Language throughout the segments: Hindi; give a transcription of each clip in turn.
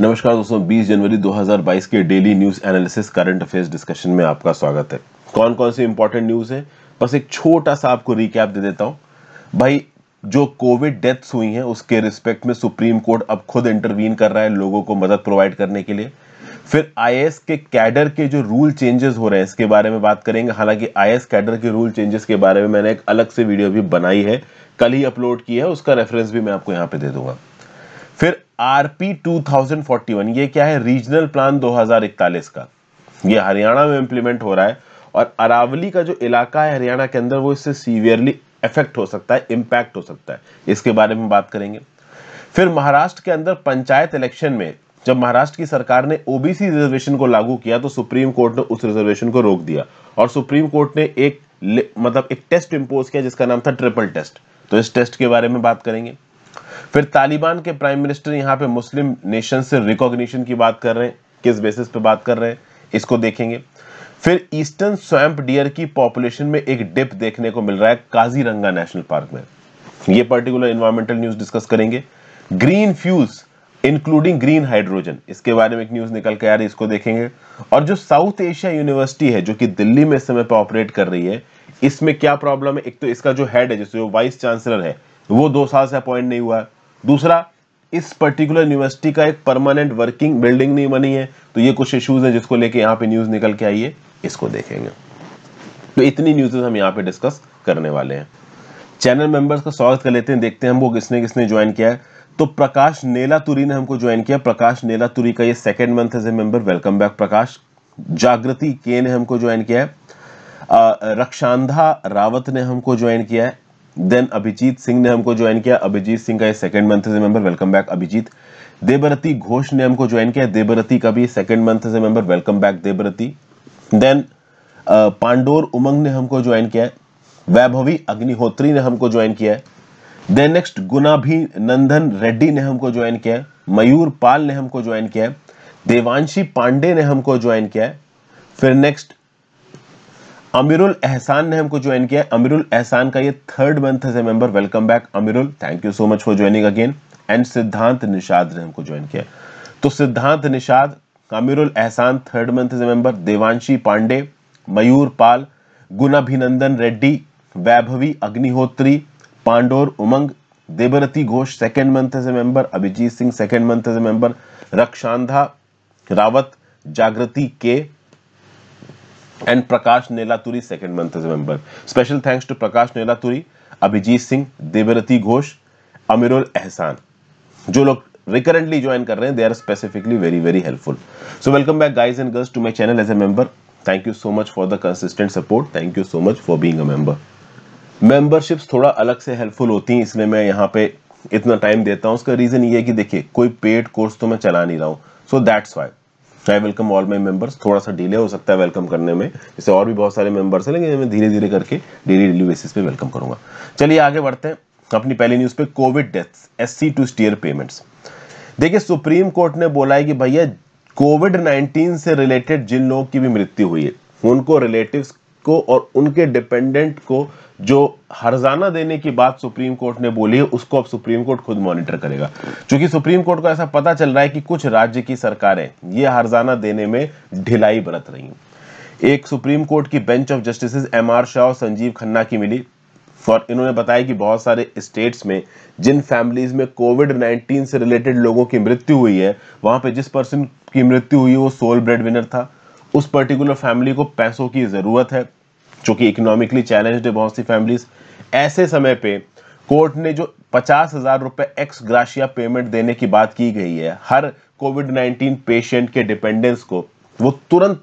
नमस्कार दोस्तों 20 जनवरी 2022 के daily news analysis current affairs discussion में आपका स्वागत है कौन कौन सी इंपॉर्टेंट न्यूज है बस एक छोटा सा आपको रिकैप दे देता हूं भाई जो कोविड डेथ्स हुई हैं उसके रिस्पेक्ट में सुप्रीम कोर्ट अब खुद इंटरवीन कर रहा है लोगों को मदद प्रोवाइड करने के लिए फिर आई के कैडर के जो रूल चेंजेस हो रहे हैं इसके बारे में बात करेंगे हालांकि आई कैडर के रूल चेंजेस के बारे में मैंने एक अलग से वीडियो भी बनाई है कल ही अपलोड की है उसका रेफरेंस भी मैं आपको यहाँ पे दे दूंगा फिर आरपी 2041 ये क्या है रीजनल प्लान 2041 का ये हरियाणा में इंप्लीमेंट हो रहा है और अरावली का जो इलाका है हरियाणा के अंदर वो इससे सीवियरली इफेक्ट हो सकता है इम्पैक्ट हो सकता है इसके बारे में बात करेंगे फिर महाराष्ट्र के अंदर पंचायत इलेक्शन में जब महाराष्ट्र की सरकार ने ओबीसी रिजर्वेशन को लागू किया तो सुप्रीम कोर्ट ने उस रिजर्वेशन को रोक दिया और सुप्रीम कोर्ट ने एक मतलब एक टेस्ट इंपोज किया जिसका नाम था ट्रिपल टेस्ट तो इस टेस्ट के बारे में बात करेंगे फिर तालिबान के प्राइम मिनिस्टर यहां पे मुस्लिम नेशन से रिकॉग्निशन की बात कर रहे हैं किस बेसिस पे बात कर रहे हैं इसको देखेंगे फिर ईस्टर्न स्वैम्प डियर की पॉपुलेशन में एक डिप देखने को मिल रहा है काजीरंगा नेशनल पार्क में ये पर्टिकुलर इन्वायरमेंटल न्यूज डिस्कस करेंगे green fuels including green hydrogen इसके बारे में एक न्यूज निकल के आ रही है इसको देखेंगे और जो साउथ एशिया यूनिवर्सिटी है जो कि दिल्ली में इस समय पर ऑपरेट कर रही है इसमें क्या प्रॉब्लम है एक तो इसका जो हेड है जिससे जो वाइस चांसलर है वो दो साल से अपॉइंट नहीं हुआ है दूसरा इस पर्टिकुलर यूनिवर्सिटी का एक परमानेंट वर्किंग बिल्डिंग नहीं बनी है तो ये कुछ इश्यूज है जिसको लेके यहाँ पे न्यूज़ निकल के आई है इसको देखेंगे तो इतनी न्यूज़ हम यहाँ पे डिस्कस करने वाले हैं चैनल मेंबर्स का स्वागत कर लेते हैं देखते हैं हम वो किसने किसने ज्वाइन किया है तो प्रकाश नेला तुरी ने हमको ज्वाइन किया प्रकाश नेला तुरी का ये second month as a member welcome back Prakash Jagriti के ने हमको ज्वाइन किया है रक्षांधा रावत ने हमको ज्वाइन किया है देन अभिजीत सिंह ने हमको ज्वाइन किया अभिजीत सिंह का ये सेकंड मंथ से member welcome back Abhijeet Debarati Ghosh ने हमको ज्वाइन किया देवरती का भी सेकंड मंथ से member welcome back Debarati then Pandor Umang ने हमको ज्वाइन किया वैभवी अग्निहोत्री ने हमको ज्वाइन किया then next Gunabhinandan Reddy ने हमको ज्वाइन किया मयूर पाल ने हमको ज्वाइन किया देवांशी पांडे ने हमको ज्वाइन किया फिर नेक्स्ट अमीरुल एहसान ने हमको ज्वाइन किया अमीरुल एहसान का ये third month as a member welcome back Amirul thank you so much for joining again and Siddhant Nishad ने हमको ज्वाइन किया तो सिद्धांत Nishad Amirul Ehsan third month as a member Devanshi Pandey Mayur Pal Gunabhinandan Reddy Vaibhavi Agnihotri Pandor Umang Debarati Ghosh second month as a member Abhijeet Singh second month as a member Rakshanda Rawat Jagriti के and Prakash Nelaturi, second month as a member. Special thanks to Prakash Nelaturi, Abhijit Singh, Devarati Ghosh, Amirul जो लोग रिकरेंटली ज्वाइन कर रहे हैं they are specifically very very helpful so welcome back guys and girls to my channel as a member thank you so much for the consistent support thank you so much for being a member memberships थोड़ा अलग से हेल्पफुल होती हैं इसलिए मैं यहाँ पे इतना टाइम देता हूँ उसका रीज़न ये है कि देखिए कोई पेड कोर्स तो मैं चला नहीं रहा हूँ so that's why I welcome all my members थोड़ा सा डिले हो सकता है वेलकम करने में जैसे और भी बहुत सारे मेंबर्स हैं लेकिन मैं धीरे धीरे करके डेली डेली बेसिस पे वेलकम करूंगा चलिए आगे बढ़ते हैं अपनी पहली न्यूज़ पे Covid deaths S C to steer payments देखिए सुप्रीम कोर्ट ने बोला है कि भैया कोविड नाइन्टीन से रिलेटेड जिन लोगों की भी मृत्यु हुई है उनको रिलेटिव्स को और उनके डिपेंडेंट को जो हरजाना देने की बात सुप्रीम कोर्ट ने बोली है उसको अब सुप्रीम कोर्ट खुद मॉनिटर करेगा क्योंकि सुप्रीम कोर्ट को ऐसा पता चल रहा है कि कुछ राज्य की सरकारें ये हरजाना देने में ढिलाई बरत रही हैं एक सुप्रीम कोर्ट की bench of justice M R Shah और संजीव खन्ना की मिली और इन्होंने बताया कि बहुत सारे स्टेट्स में जिन फैमिलीज में कोविड 19 से रिलेटेड लोगों की मृत्यु हुई है वहां पे जिस पर्सन की मृत्यु हुई वो सोल ब्रेड विनर था उस पर्टिकुलर फैमिली को पैसों की ज़रूरत है जो कि इकोनॉमिकली चैलेंज है बहुत सी फैमिलीज ऐसे समय पे कोर्ट ने जो पचास हज़ार रुपए एक्स ग्राशिया पेमेंट देने की बात की गई है हर कोविड नाइन्टीन पेशेंट के डिपेंडेंस को वो तुरंत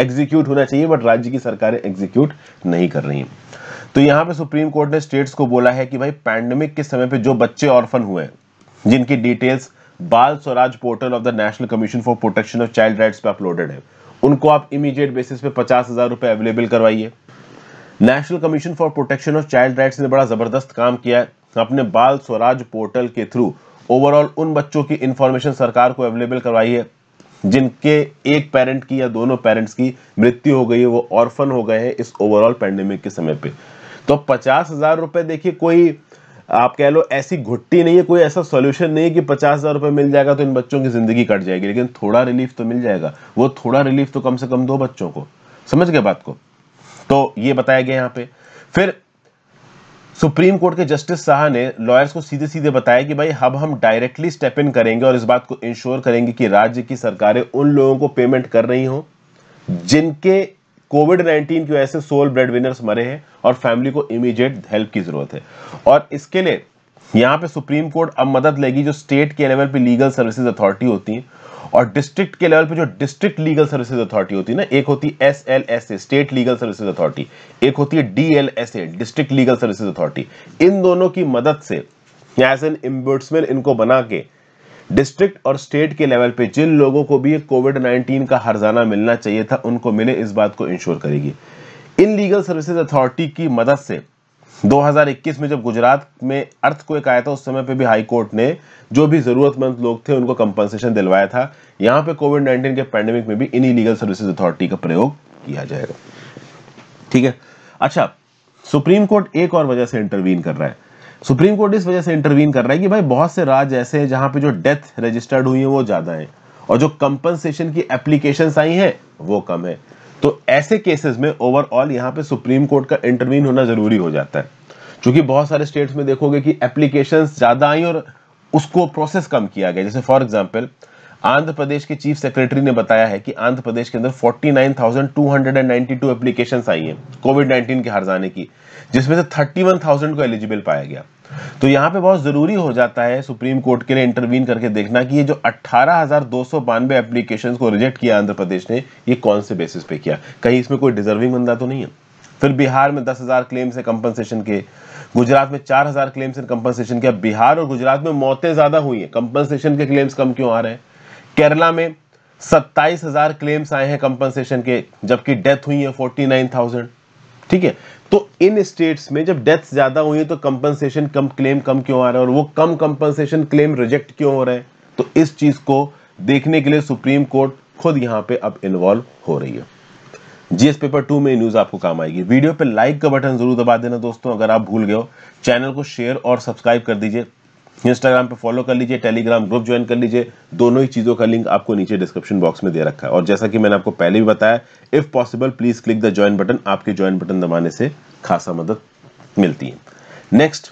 एग्जीक्यूट होना चाहिए बट राज्य की सरकारें एग्जीक्यूट नहीं कर रही तो यहाँ पे सुप्रीम कोर्ट ने स्टेट्स को बोला है कि भाई पैंडमिक के समय पे जो बच्चे ऑर्फन हुए हैं जिनकी details Bal Swaraj portal of the National Commission for Protection of Child Rights पे अपलोडेड है उनको आप इमीडिएट बेसिस पे पचास हज़ार रुपए अवेलेबल करवाइए National Commission for Protection of Child Rights ने बड़ा ज़बरदस्त काम किया है अपने बाल स्वराज पोर्टल के थ्रू ओवरऑल उन बच्चों की इंफॉर्मेशन सरकार को अवेलेबल करवाई है जिनके एक पेरेंट की या दोनों पेरेंट्स की मृत्यु हो गई है वो ऑर्फन हो गए हैं इस ओवरऑल पैंडेमिक के समय पे तो पचास हज़ार रुपए देखिए कोई आप कह लो ऐसी घुट्टी नहीं है कोई ऐसा सोल्यूशन नहीं है कि पचास हज़ार रुपये मिल जाएगा तो इन बच्चों की ज़िंदगी कट जाएगी लेकिन थोड़ा रिलीफ तो मिल जाएगा वो थोड़ा रिलीफ तो कम से कम दो बच्चों को समझ गए बात को तो ये बताया गया यहां पे फिर सुप्रीम कोर्ट के जस्टिस शाह ने लॉयर्स को सीधे सीधे बताया कि भाई अब हम डायरेक्टली स्टेप इन करेंगे और इस बात को इंश्योर करेंगे कि राज्य की सरकारें उन लोगों को पेमेंट कर रही हो जिनके कोविड 19 की वजह से सोल ब्रेड विनर्स मरे हैं और फैमिली को इमीडिएट हेल्प की जरूरत है और इसके लिए यहाँ पे सुप्रीम कोर्ट अब मदद लेगी जो स्टेट के लेवल पे लीगल सर्विसेज अथॉरिटी होती है और डिस्ट्रिक्ट के लेवल पे जो डिस्ट्रिक्ट लीगल सर्विसेज अथॉरिटी होती है ना एक होती है S L S A state legal services authority एक होती है D L S A district legal services authority इन दोनों की मदद से एज एन एम्बुड्समैन इनको बना के डिस्ट्रिक्ट और स्टेट के लेवल पे जिन लोगों को भी कोविड 19 का हरजाना मिलना चाहिए था उनको मिले इस बात को इंश्योर करेगी इन लीगल सर्विसेज अथॉरिटी की मदद से 2021 में जब गुजरात में अर्थ को एक आया था उस समय पे भी हाई कोर्ट ने जो भी ज़रूरतमंद लोग थे उनको कंपनसेशन दिलवाया था यहाँ पे कोविड 19 के पैंडेमिक में भी इन लीगल सर्विसेज अथॉरिटी का प्रयोग किया जाएगा ठीक है अच्छा सुप्रीम कोर्ट एक और वजह से इंटरवीन कर रहा है सुप्रीम कोर्ट इस वजह से इंटरवीन कर रहा है कि भाई बहुत से राज्य ऐसे हैं जहां पे जो डेथ रजिस्टर्ड हुई है वो ज्यादा है और जो कंपनसेशन की एप्लीकेशन आई है वो कम है तो ऐसे केसेस में ओवरऑल यहाँ पे सुप्रीम कोर्ट का इंटरवीन होना जरूरी हो जाता है क्योंकि बहुत सारे स्टेट्स में देखोगे कि एप्लीकेशन ज्यादा आई और उसको प्रोसेस कम किया गया जैसे फॉर एग्जाम्पल आंध्र प्रदेश के चीफ सेक्रेटरी ने बताया है कि आंध्र प्रदेश के अंदर 49,292 एप्लीकेशंस आई हैं कोविड 19 के हर जाने की जिसमें से 31,000 को एलिजिबल पाया गया तो यहाँ पे बहुत ज़रूरी हो जाता है सुप्रीम कोर्ट के लिए इंटरवीन करके देखना कि ये जो अट्ठारह हज़ार दो सौ बानवे एप्लीकेशन को रिजेक्ट किया आंध्र प्रदेश ने ये कौन से बेसिस पे किया कहीं इसमें कोई डिजर्विंग बंदा तो नहीं है फिर बिहार में दस हज़ार क्लेम्स है कंपनसेशन के गुजरात में चार हज़ार क्लेम्स है कंपनसेशन के बिहार और गुजरात में मौतें ज़्यादा हुई हैं कंपनसेशन के क्लेम्स कम क्यों आ रहे हैं केरला में सत्ताईस हज़ार क्लेम्स आए हैं कंपनसेशन के जबकि डेथ हुई है फोर्टी नाइन थाउजेंड ठीक है तो इन स्टेट्स में जब डेथ्स ज़्यादा हुई है तो कंपनसेशन कम क्लेम कम क्यों आ रहा है और वो कम कंपनसेशन क्लेम रिजेक्ट क्यों हो रहे हैं तो इस चीज़ को देखने के लिए सुप्रीम कोर्ट खुद यहां पे अब इन्वॉल्व हो रही है जीएस पेपर टू में न्यूज आपको काम आएगी वीडियो पे लाइक का बटन जरूर दबा देना दोस्तों अगर आप भूल गए हो चैनल को शेयर और सब्सक्राइब कर दीजिए इंस्टाग्राम पे फॉलो कर लीजिए टेलीग्राम ग्रुप ज्वाइन कर लीजिए दोनों ही चीज़ों का लिंक आपको नीचे डिस्क्रिप्शन बॉक्स में दे रखा है और जैसा कि मैंने आपको पहले भी बताया if possible please click the join button आपके ज्वाइन बटन दबाने से खासा मदद मिलती है next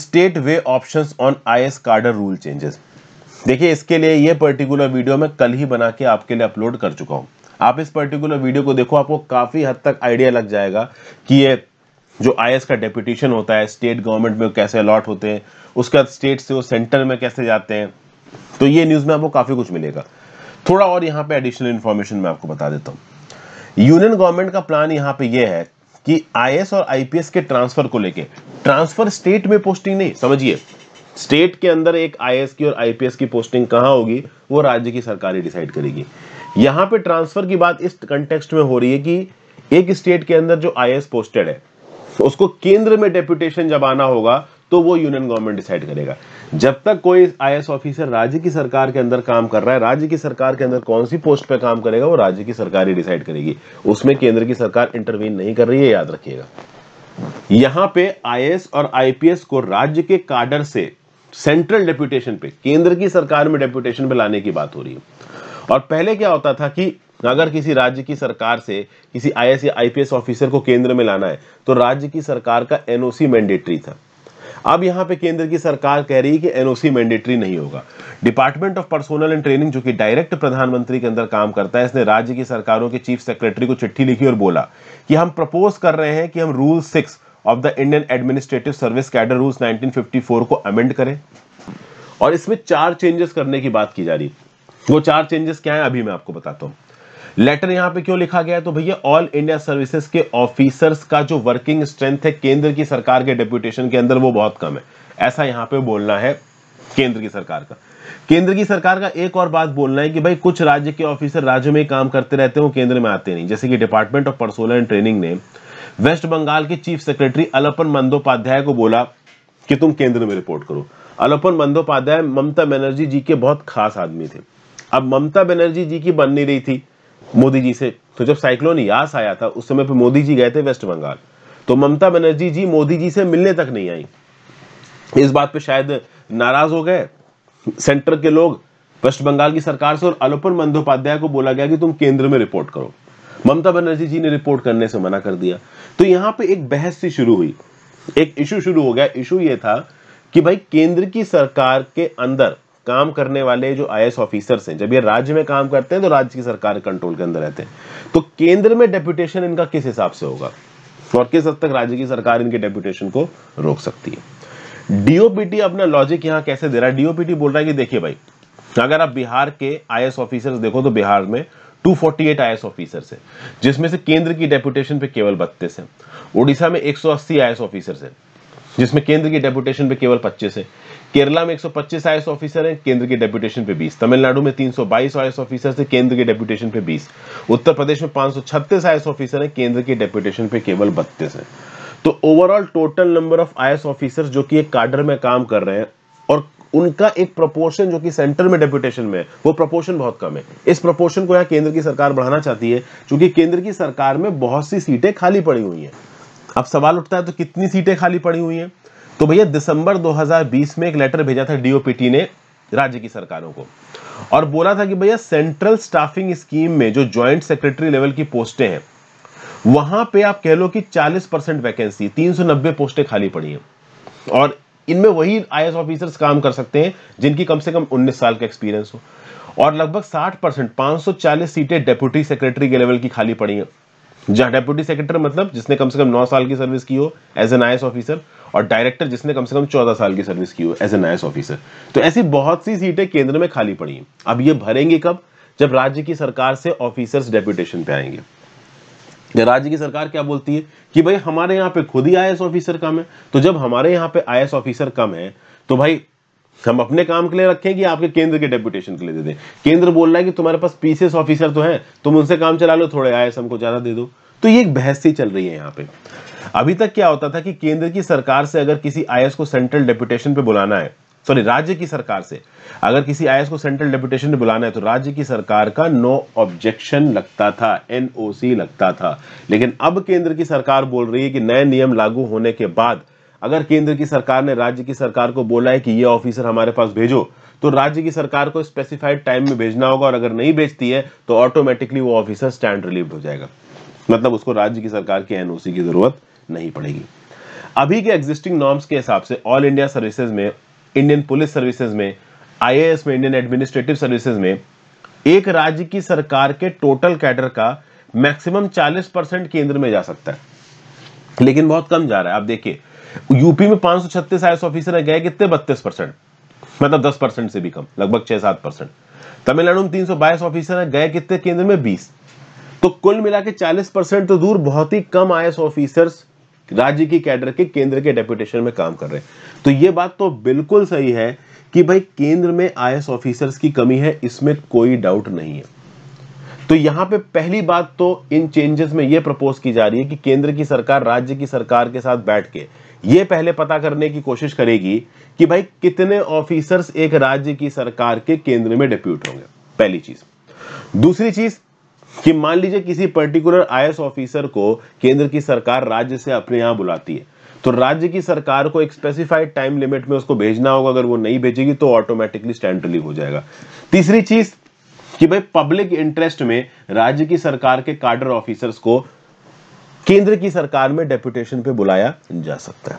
state way option on I S cadre rule changes देखिए इसके लिए ये पर्टिकुलर वीडियो मैं कल ही बना के आपके लिए अपलोड कर चुका हूँ आप इस पर्टिकुलर वीडियो को देखो आपको काफ़ी हद तक आइडिया लग जाएगा कि ये जो आई का डेपुटेशन होता है स्टेट गवर्नमेंट में कैसे अलॉट होते हैं उसके बाद स्टेट से वो सेंटर में कैसे जाते हैं तो ये न्यूज़ में आपको काफ़ी कुछ मिलेगा थोड़ा और यहाँ पे एडिशनल इन्फॉर्मेशन मैं आपको बता देता हूँ यूनियन गवर्नमेंट का प्लान यहाँ पे ये है कि आई और आईपीएस के ट्रांसफर को लेके ट्रांसफर स्टेट में पोस्टिंग नहीं समझिए स्टेट के अंदर एक आई की और आईपीएस की पोस्टिंग कहाँ होगी वो राज्य की सरकार ही डिसाइड करेगी यहाँ पे ट्रांसफर की बात इस कंटेक्स्ट में हो रही है कि एक स्टेट के अंदर जो आई पोस्टेड है उसको केंद्र में डेप्यूटेशन जब आना होगा तो वो यूनियन गवर्नमेंट डिसाइड करेगा जब तक कोई आई ऑफिसर राज्य की सरकार के अंदर काम कर रहा है राज्य की सरकार के अंदर कौन सी पोस्ट पे काम करेगा वो राज्य की सरकार ही डिसाइड करेगी उसमें केंद्र की सरकार इंटरवीन नहीं कर रही है याद रखिएगा यहां पे आई और आईपीएस को राज्य के काडर से सेंट्रल डेप्यूटेशन पे केंद्र की सरकार में डेप्यूटेशन पे लाने की बात हो रही है और पहले क्या होता था कि अगर किसी राज्य की सरकार से किसी एस या आईपीएस ऑफिसर को केंद्र में लाना है तो राज्य की सरकार का एनओसी मैंडेटरी था अब यहाँ पे केंद्र की सरकार कह रही है कि एनओसी मैंडेटरी नहीं होगा department of personnel and training जो कि डायरेक्ट प्रधानमंत्री के अंदर काम करता है इसने राज्य की सरकारों के चीफ सेक्रेटरी को चिट्ठी लिखी और बोला कि हम प्रपोज कर रहे हैं कि हम rule six of the Indian administrative service cadre rules four को अमेंड करें और इसमें चार चेंजेस करने की बात की जा रही वो चार चेंजेस क्या है अभी मैं आपको बताता हूँ लेटर यहां पे क्यों लिखा गया है तो भैया ऑल इंडिया सर्विसेज के ऑफिसर्स का जो वर्किंग स्ट्रेंथ है केंद्र की सरकार के डेप्यूटेशन के अंदर वो बहुत कम है ऐसा यहां पे बोलना है केंद्र की सरकार का केंद्र की सरकार का एक और बात बोलना है कि भाई कुछ राज्य के ऑफिसर राज्य में काम करते रहते हैं केंद्र में आते नहीं जैसे कि department of personnel and training ने वेस्ट बंगाल के चीफ सेक्रेटरी अलपन मंदोपाध्याय को बोला कि तुम केंद्र में रिपोर्ट करो अलपन मंदोपाध्याय ममता बनर्जी जी के बहुत खास आदमी थे अब ममता बनर्जी जी की बन नहीं रही थी मोदी जी से तो जब साइक्लोन यास आया था उस समय पर मोदी जी गए थे वेस्ट बंगाल तो ममता बनर्जी जी मोदी जी से मिलने तक नहीं आई इस बात पे शायद नाराज हो गए सेंटर के लोग वेस्ट बंगाल की सरकार से और अलोपन बंदोपाध्याय को बोला गया कि तुम केंद्र में रिपोर्ट करो ममता बनर्जी जी ने रिपोर्ट करने से मना कर दिया तो यहां पे एक बहस सी शुरू हुई एक इशू शुरू हो गया इशू यह था कि भाई केंद्र की सरकार के अंदर काम करने वाले जो आई ऑफिसर्स हैं जब ये राज्य में काम करते हैं तो राज्य की सरकार कंट्रोल के अंदर रहते हैं तो केंद्र में डेप्यूटेशन इनका किस हिसाब से होगा और किस हद तक राज्य की सरकार इनके डेप्यूटेशन को रोक सकती है डीओपीटी अपना लॉजिक यहां कैसे दे रहा है डीओपीटी बोल रहा है कि देखिए भाई अगर आप बिहार के आई ऑफिसर्स देखो तो बिहार में 248 फोर्टी आईएएस ऑफिसर्स है जिसमें से केंद्र की डेप्यूटेशन पे केवल बत्तीस है उड़ीसा में 180 सौ आईएएस ऑफिसर्स है जिसमें केंद्र की डेप्यूटेशन पे केवल 25 है केरला में 125 सौ ऑफिसर हैं केंद्र के डेप्यूटेशन पे 20 तमिलनाडु में 322 आईएएस ऑफिसर से केंद्र के डेप्यूटेशन पे 20 उत्तर प्रदेश में 536 आईएएस ऑफिसर हैं केंद्र के डेप्यूटेशन पे केवल 32 हैं तो overall total number of I officer जो कि एक काडर में काम कर रहे हैं और उनका एक प्रपोर्शन जो कि सेंटर में डेप्यूटेशन में है वो प्रपोर्शन बहुत कम है इस प्रपोर्शन को यहाँ केंद्र की सरकार बढ़ाना चाहती है क्योंकि केंद्र की सरकार में बहुत सी सीटें खाली पड़ी हुई हैं अब सवाल उठता है तो कितनी सीटें खाली पड़ी हुई हैं तो भैया दिसंबर 2020 में एक लेटर भेजा था डीओपीटी ने राज्य की सरकारों को और बोला था कि भैया सेंट्रल स्टाफिंग स्कीम में जो ज्वाइंट सेक्रेटरी लेवल की पोस्टें हैं वहां पे आप कह लो कि 40 परसेंट वैकेंसी 390 पोस्टें खाली पड़ी हैं और इनमें वही आई ऑफिसर्स काम कर सकते हैं जिनकी कम से कम उन्नीस साल का एक्सपीरियंस हो और लगभग साठ परसेंट सीटें डेप्यूटी सेक्रेटरी के लेवल की खाली पड़ी हैं जहां डेप्यूटी सेक्रेटरी मतलब जिसने कम से कम नौ साल की सर्विस की हो एज एन आई ऑफिसर और डायरेक्टर जिसने कम से कम चौदह साल की सर्विस की हो एज एन आई ऑफिसर तो ऐसी बहुत सी सीटें केंद्र में खाली पड़ी अब ये भरेंगे कब जब राज्य की सरकार से ऑफिसर्स डेप्यूटेशन पे आएंगे राज्य की सरकार क्या बोलती है कि भाई हमारे यहाँ पे खुद ही आई ऑफिसर कम है तो जब हमारे यहाँ पे आई ऑफिसर कम है तो भाई हम अपने काम के लिए रखें कि आपके केंद्र के डेप्यूटेशन के लिए दे दें केंद्र बोल रहा है कि तुम्हारे पास पीसीएस ऑफिसर तो हैं तुम उनसे काम चला लो थोड़े आई हमको ज़्यादा दे दो तो ये एक बहस ही चल रही है यहाँ पे अभी तक क्या होता था कि केंद्र की सरकार से अगर किसी आई को सेंट्रल डेप्यूटेशन पे बुलाना है सॉरी राज्य की सरकार से अगर किसी आई को सेंट्रल डेप्यूटेशन पे बुलाना है तो राज्य की सरकार का नो ऑब्जेक्शन लगता था एनओसी लगता था लेकिन अब केंद्र की सरकार बोल रही है कि नए नियम लागू होने के बाद अगर केंद्र की सरकार ने राज्य की सरकार को बोला है कि ये ऑफिसर हमारे पास भेजो तो राज्य की सरकार को स्पेसिफाइड टाइम में भेजना होगा और अगर नहीं भेजती है तो ऑटोमेटिकली वो ऑफिसर स्टैंड रिलीव हो जाएगा मतलब उसको राज्य की सरकार की एनओसी की जरूरत नहीं पड़ेगी अभी के एग्जिस्टिंग नॉर्म्स के हिसाब से ऑल इंडिया सर्विसेज में इंडियन पुलिस सर्विसेज में आईएएस में इंडियन एडमिनिस्ट्रेटिव सर्विसेज में एक राज्य की सरकार के टोटल कैडर का मैक्सिमम 40 परसेंट केंद्र में जा सकता है लेकिन बहुत कम जा रहा है आप देखिए यूपी में 536 सौ ऑफिसर गए कितने बत्तीस परसेंट मतलब 10 परसेंट से भी कम लगभग 6-7 परसेंट तमिलनाडु में बाईस ऑफिसर गए कितने केंद्र में बीस तो कुल मिला के चालीस परसेंट तो दूर बहुत ही कम आई ऑफिसर्स राज्य की कैडर के केंद्र के डेपुटेशन में काम कर रहे हैं तो ये बात तो बिल्कुल सही है कि भाई केंद्र में आई ऑफिसर्स की कमी है इसमें कोई डाउट नहीं है तो यहां पे पहली बात तो इन चेंजेस में यह प्रपोज की जा रही है कि केंद्र की सरकार राज्य की सरकार के साथ बैठ के ये पहले पता करने की कोशिश करेगी कि भाई कितने ऑफिसर्स एक राज्य की सरकार के केंद्र में डिप्यूट होंगे पहली चीज दूसरी चीज कि मान लीजिए किसी पर्टिकुलर आई ऑफिसर को केंद्र की सरकार राज्य से अपने यहां बुलाती है तो राज्य की सरकार को एक स्पेसिफाइड टाइम लिमिट में उसको भेजना होगा अगर वो नहीं भेजेगी तो ऑटोमेटिकली स्टैंड रिलीव हो जाएगा तीसरी चीज कि भाई पब्लिक इंटरेस्ट में राज्य की सरकार के कार्डर ऑफिसर्स को केंद्र की सरकार में डेप्यूटेशन पे बुलाया जा सकता है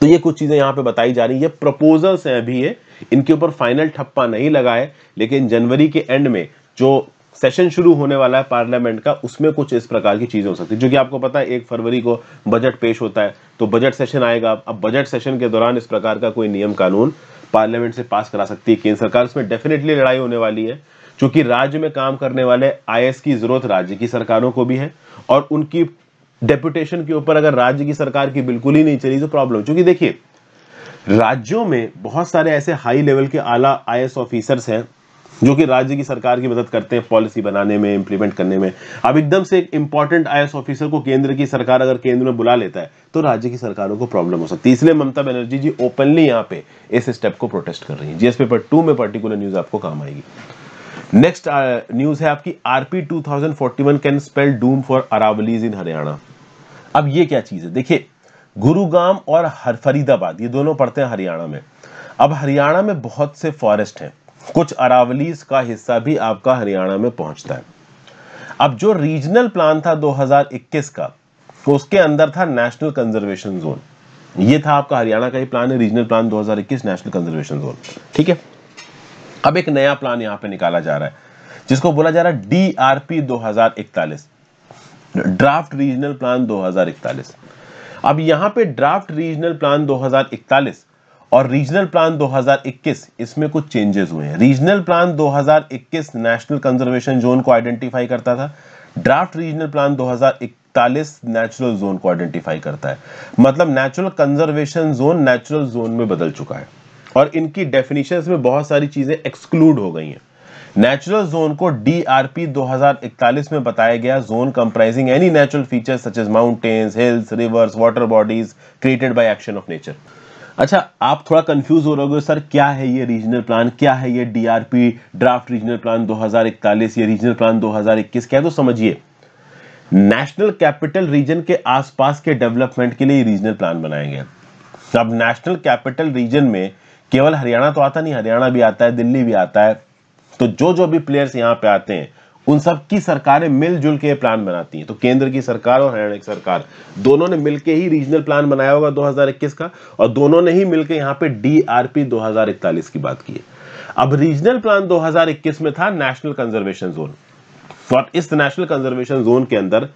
तो ये कुछ चीजें यहां पे बताई जा रही है प्रपोजल्स हैं अभी ये इनके ऊपर फाइनल ठप्पा नहीं लगा है लेकिन जनवरी के एंड में जो सेशन शुरू होने वाला है पार्लियामेंट का उसमें कुछ इस प्रकार की चीज़ें हो सकती है जो कि आपको पता है एक फरवरी को बजट पेश होता है तो बजट सेशन आएगा अब बजट सेशन के दौरान इस प्रकार का कोई नियम कानून पार्लियामेंट से पास करा सकती है केंद्र सरकार उसमें डेफिनेटली लड़ाई होने वाली है क्योंकि राज्य में काम करने वाले आई की जरूरत राज्य की सरकारों को भी है और उनकी डेपुटेशन के ऊपर अगर राज्य की सरकार की बिल्कुल ही नहीं चली तो प्रॉब्लम क्योंकि देखिए राज्यों में बहुत सारे ऐसे हाई लेवल के आला आई ऑफिसर्स हैं जो कि राज्य की सरकार की मदद करते हैं पॉलिसी बनाने में इंप्लीमेंट करने में अब एकदम से एक इंपॉर्टेंट आई ऑफिसर को केंद्र की सरकार अगर केंद्र में बुला लेता है तो राज्य की सरकारों को प्रॉब्लम हो सकती है इसलिए ममता बनर्जी जी ओपनली यहां पे इस स्टेप को प्रोटेस्ट कर रही है जीएस पेपर टू में पर्टिकुलर न्यूज आपको काम आएगी नेक्स्ट न्यूज uh, है आपकी RP two can spell doom for Aravallis in Haryana अब ये क्या चीज है देखिए गुरुगाम और फरीदाबाद ये दोनों पड़ते हैं हरियाणा में अब हरियाणा में बहुत से फॉरेस्ट हैं कुछ अरावलीज का हिस्सा भी आपका हरियाणा में पहुंचता है अब जो रीजनल प्लान था 2021 का तो उसके अंदर था नेशनल कंजर्वेशन जोन ये था आपका हरियाणा का ही प्लान है regional plan 2021 national conservation zone ठीक है अब एक नया प्लान यहां पे निकाला जा रहा है जिसको बोला जा रहा है डीआरपी 2041 ड्राफ्ट रीजनल प्लान दो अब यहां पे ड्राफ्ट रीजनल प्लान दो और रीजनल प्लान 2021 इसमें कुछ चेंजेस हुए हैं regional plan 2021 national conservation zone को आइडेंटिफाई करता था draft regional plan 2041 natural zone को आइडेंटिफाई करता है मतलब natural conservation zone natural zone में बदल चुका है और इनकी डेफिनेशन में बहुत सारी चीजें एक्सक्लूड हो गई हैं नेचुरल जोन को डीआरपी 2041 में बताया गया zone comprising any natural features such as mountains hills rivers water bodies created by action of nature अच्छा आप थोड़ा कंफ्यूज हो रहे हो सर क्या है ये रीजनल प्लान क्या है ये डीआरपी ड्राफ्ट रीजनल प्लान 2041 ये रीजनल प्लान 2021 क्या है तो समझिए नेशनल कैपिटल रीजन के आसपास के डेवलपमेंट के लिए रीजनल प्लान बनाए गए तो अब नेशनल कैपिटल रीजन में केवल हरियाणा तो आता नहीं हरियाणा भी आता है दिल्ली भी आता है तो जो जो भी प्लेयर्स यहाँ पे आते हैं उन सब की सरकारें मिलजुल के प्लान बनाती हैं तो केंद्र की सरकार और हरियाणा की सरकार दोनों ने मिलकर ही रीजनल प्लान बनाया होगा 2021 का और दोनों ने ही मिलकर यहां पे डीआरपी 2041 की बात की है अब रीजनल प्लान 2021 में था नेशनल कंजर्वेशन जोन फॉर इस नेशनल कंजर्वेशन जोन के अंदर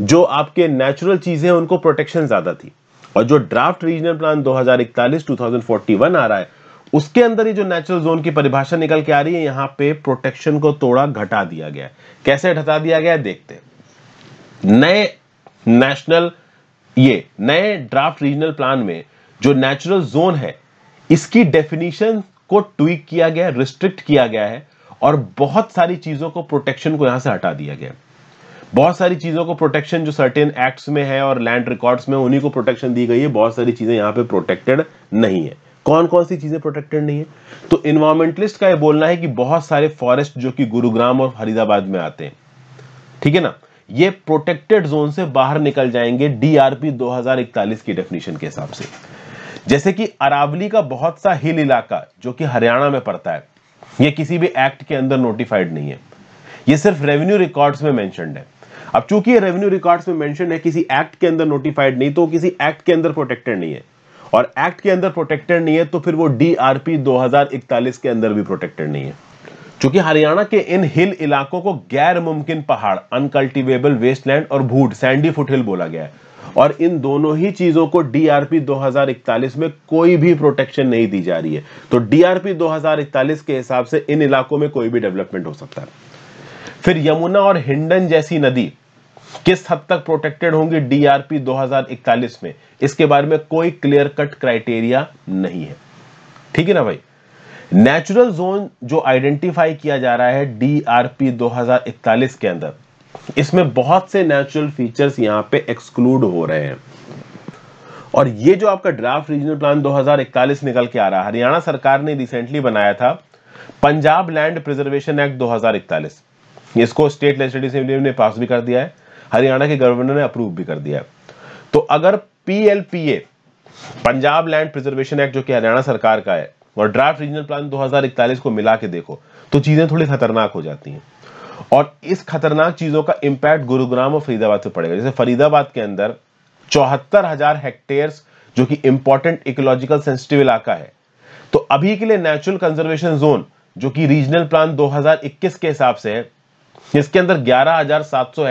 जो आपके नेचुरल चीजें उनको प्रोटेक्शन ज्यादा थी और जो ड्राफ्ट रीजनल प्लान दो हजार आ रहा है उसके अंदर ही जो नेचुरल जोन की परिभाषा निकल के आ रही है यहां पे प्रोटेक्शन को थोड़ा घटा दिया गया कैसे घटा दिया गया देखते नए नेशनल ये नए ड्राफ्ट रीजनल प्लान में जो नेचुरल जोन है इसकी डेफिनेशन को ट्वीक किया गया रिस्ट्रिक्ट किया गया है और बहुत सारी चीजों को प्रोटेक्शन को यहां से हटा दिया गया बहुत सारी चीजों को प्रोटेक्शन जो सर्टेन एक्ट्स में है और लैंड रिकॉर्ड्स में उन्हीं को प्रोटेक्शन दी गई है बहुत सारी चीजें यहां पे प्रोटेक्टेड नहीं है कौन कौन सी चीज़ें प्रोटेक्टेड नहीं है तो इन्वायरमेंटलिस्ट का यह बोलना है कि बहुत सारे फॉरेस्ट जो कि गुरुग्राम और फरीदाबाद में आते हैं ठीक है ना ये प्रोटेक्टेड जोन से बाहर निकल जाएंगे डीआरपी 2041 की डेफिनेशन के हिसाब से जैसे कि अरावली का बहुत सा हिल इलाका जो कि हरियाणा में पड़ता है ये किसी भी एक्ट के अंदर नोटिफाइड नहीं है ये सिर्फ रेवेन्यू रिकॉर्ड्स में मेंशनड है अब चूंकि ये रेवेन्यू रिकॉर्ड्स में मेंशन है किसी एक्ट के अंदर नोटिफाइड नहीं तो किसी एक्ट के अंदर प्रोटेक्टेड नहीं है और एक्ट के अंदर प्रोटेक्टेड नहीं है तो फिर वो डीआरपी 2041 के अंदर भी प्रोटेक्टेड नहीं है क्योंकि हरियाणा के इन हिल इलाकों को गैर मुमकिन पहाड़ अनकल्टिवेबल वेस्टलैंड और भूट सैंडी फुटहिल बोला गया है और इन दोनों ही चीजों को डीआरपी 2041 में कोई भी प्रोटेक्शन नहीं दी जा रही है तो डीआरपी 2041 के हिसाब से इन इलाकों में कोई भी डेवलपमेंट हो सकता है फिर यमुना और हिंडन जैसी नदी किस हद तक प्रोटेक्टेड होंगी डीआरपी 2041 में इसके बारे में कोई क्लियर कट क्राइटेरिया नहीं है ठीक है ना भाई नेचुरल जोन जो आइडेंटिफाई किया जा रहा है डीआरपी 2041 के अंदर इसमें बहुत से नेचुरल फीचर्स यहां पे एक्सक्लूड हो रहे हैं और ये जो आपका ड्राफ्ट रीजनल प्लान 2041 निकल के आ रहा है हरियाणा सरकार ने रिसेंटली बनाया था पंजाब लैंड प्रिजर्वेशन एक्ट 2041 इसको स्टेट लेजिस्लेटिव असेंबली ने पास भी कर दिया है हरियाणा के गवर्नर ने अप्रूव भी कर दिया तो अगर PLPA Punjab land preservation act जो कि हरियाणा सरकार का है और ड्राफ्ट रीजनल प्लान 2041 को मिला के देखो तो चीजें थोड़ी खतरनाक हो जाती हैं और इस खतरनाक चीजों का इंपैक्ट गुरुग्राम और फरीदाबाद पे पड़ेगा जैसे फरीदाबाद के अंदर चौहत्तर हजार हेक्टेयर जो कि इंपॉर्टेंट इकोलॉजिकल सेंसिटिव इलाका है तो अभी के लिए नेचुरल कंजर्वेशन जोन जो कि रीजनल प्लान 2021 के हिसाब से है इसके अंदर 11,700 सौ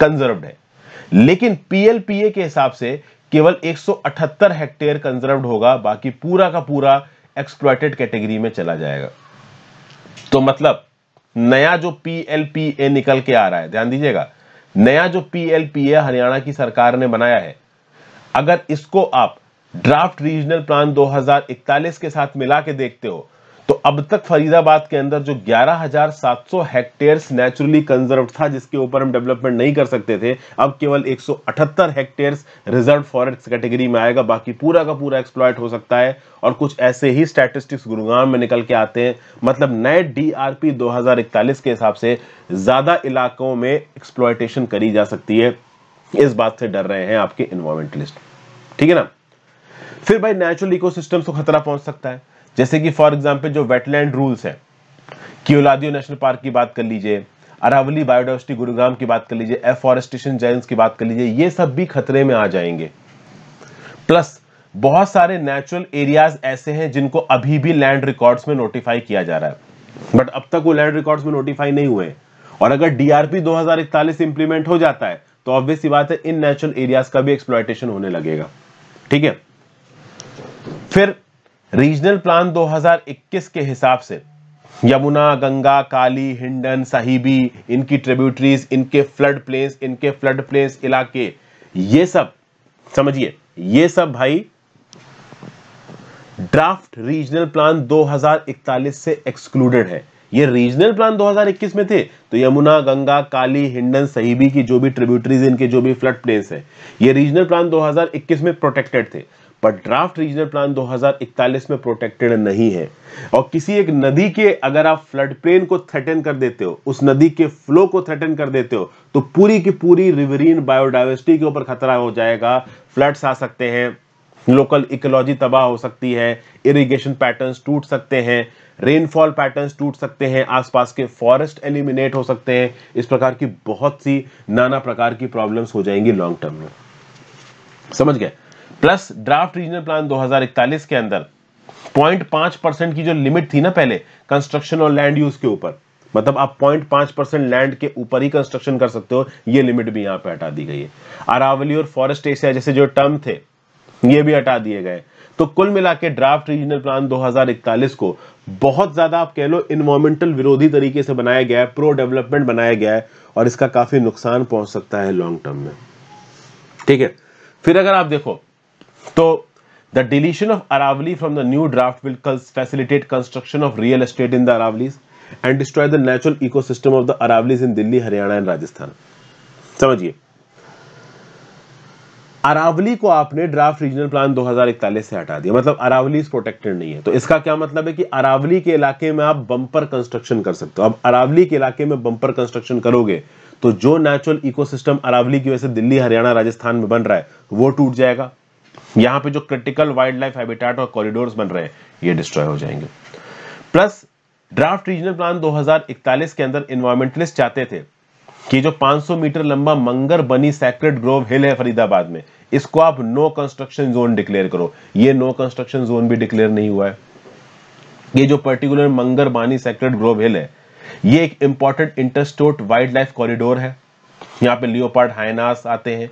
कंजर्व है लेकिन पीएलपीए के हिसाब से केवल 178 हेक्टेयर कंजर्व होगा बाकी पूरा का पूरा एक्सप्लॉयटेड कैटेगरी में चला जाएगा तो मतलब नया जो पीएलपीए निकल के आ रहा है ध्यान दीजिएगा नया जो पीएलपीए हरियाणा की सरकार ने बनाया है अगर इसको आप ड्राफ्ट रीजनल प्लान 2041 के साथ मिला के देखते हो तो अब तक फरीदाबाद के अंदर जो 11,700 हेक्टेयर्स नेचुरली कंजर्व था जिसके ऊपर हम डेवलपमेंट नहीं कर सकते थे अब केवल 178 हेक्टेयर्स रिजर्व फॉरेस्ट कैटेगरी में आएगा बाकी पूरा का पूरा एक्सप्लॉयट हो सकता है और कुछ ऐसे ही स्टैटिस्टिक्स गुरुग्राम में निकल के आते हैं मतलब नए डी 2041 के हिसाब से ज़्यादा इलाकों में एक्सप्लॉयटेशन करी जा सकती है इस बात से डर रहे हैं आपके इन्वायरमेंटलिस्ट ठीक है ना फिर भाई नेचुरल इकोसिस्टम्स को खतरा पहुंच सकता है जैसे कि फॉर एग्जाम्पल जो वेटलैंड रूल्स है क्योलादियो नेशनल पार्क की बात कर लीजिए अरावली बायोडाइवर्सिटी गुरुग्राम की बात कर लीजिए एफॉरेस्टेशन जैंस की बात कर लीजिए ये सब भी खतरे में आ जाएंगे प्लस बहुत सारे नेचुरल एरियाज ऐसे हैं जिनको अभी भी लैंड रिकॉर्ड्स में नोटिफाई किया जा रहा है बट अब तक वो लैंड रिकॉर्ड्स में नोटिफाई नहीं हुए और अगर डीआरपी दो इंप्लीमेंट हो जाता है तो ऑब्वियस बात है इन नेचुरल एरियाज का भी एक्सप्लॉयटेशन होने लगेगा ठीक है फिर रीजनल प्लान 2021 के हिसाब से यमुना गंगा काली हिंडन साहिबी इनकी ट्रिब्यूटरीज इनके फ्लड प्लेन्स इनके फ्लड प्लेन्स इलाके ये सब समझिए ये सब भाई ड्राफ्ट रीजनल प्लान 2041 से एक्सक्लूडेड है ये रीजनल प्लान 2021 में थे तो यमुना गंगा काली हिंडन सहीबी की जो भी ट्रिब्यूटरीज इनके जो भी फ्लड प्लेन्स है ये रीजनल प्लान 2021 में प्रोटेक्टेड थे पर ड्राफ्ट रीजनल प्लान 2041 में प्रोटेक्टेड नहीं है और किसी एक नदी के अगर आप फ्लड प्लेन को थ्रेटन कर देते हो उस नदी के फ्लो को थ्रेटन कर देते हो तो पूरी की पूरी रिवरीन बायोडाइवर्सिटी के ऊपर खतरा हो जाएगा फ्लड्स आ सकते हैं लोकल इकोलॉजी तबाह हो सकती है इरिगेशन पैटर्न्स टूट सकते हैं रेनफॉल पैटर्न्स टूट सकते हैं आसपास के फॉरेस्ट एलिमिनेट हो सकते हैं इस प्रकार की बहुत सी नाना प्रकार की प्रॉब्लम्स हो जाएंगी लॉन्ग टर्म में समझ गए प्लस ड्राफ्ट रीजनल प्लान 2041 के अंदर पॉइंट पांच परसेंट की जो लिमिट थी ना पहले कंस्ट्रक्शन और लैंड यूज के ऊपर मतलब आप पॉइंट पांच परसेंट लैंड के ऊपर ही कंस्ट्रक्शन कर सकते हो ये लिमिट भी यहां पे हटा दी गई है अरावली और फॉरेस्ट एशिया जैसे जो टर्म थे ये भी हटा दिए गए तो कुल मिला ड्राफ्ट रीजनल प्लान 2041 को बहुत ज्यादा आप कह लो इन्वायरमेंटल विरोधी तरीके से बनाया गया है प्रो डेवलपमेंट बनाया गया है और इसका काफी नुकसान पहुंच सकता है लॉन्ग टर्म में ठीक है फिर अगर आप देखो तो the deletion of Aravalli from the new draft will facilitate construction of real estate in the Aravalis and destroy the natural ecosystem of the Aravalis in Delhi Haryana and Rajasthan समझिए अरावली को आपने ड्राफ्ट रीजनल प्लान 2041 से हटा दिया मतलब अरावली इज प्रोटेक्टेड नहीं है तो इसका क्या मतलब है कि अरावली के इलाके में आप बंपर कंस्ट्रक्शन कर सकते हो अब अरावली के इलाके में बंपर कंस्ट्रक्शन करोगे तो जो नेचुरल इकोसिस्टम अरावली की वजह से दिल्ली हरियाणा राजस्थान में बन रहा है वो टूट जाएगा यहां पे जो क्रिटिकल वाइल्ड लाइफ हैबिटेट और कॉरिडोर बन रहे हैं ये डिस्ट्रॉय हो जाएंगे प्लस ड्राफ्ट रीजनल प्लान 2041 के अंदर इन्वायरमेंटलिस्ट चाहते थे कि जो 500 मीटर लंबा मंगर बनी सैक्रेट ग्रोव हिल है फरीदाबाद में इसको आप नो कंस्ट्रक्शन जोन डिक्लेयर करो ये नो कंस्ट्रक्शन जोन भी डिक्लेयर नहीं हुआ है ये जो पर्टिकुलर मंगर बानी सैक्रेड ग्रोव हिल है ये एक important interstate wildlife corridor है यहाँ पे लियोपार्ड हाइनास आते हैं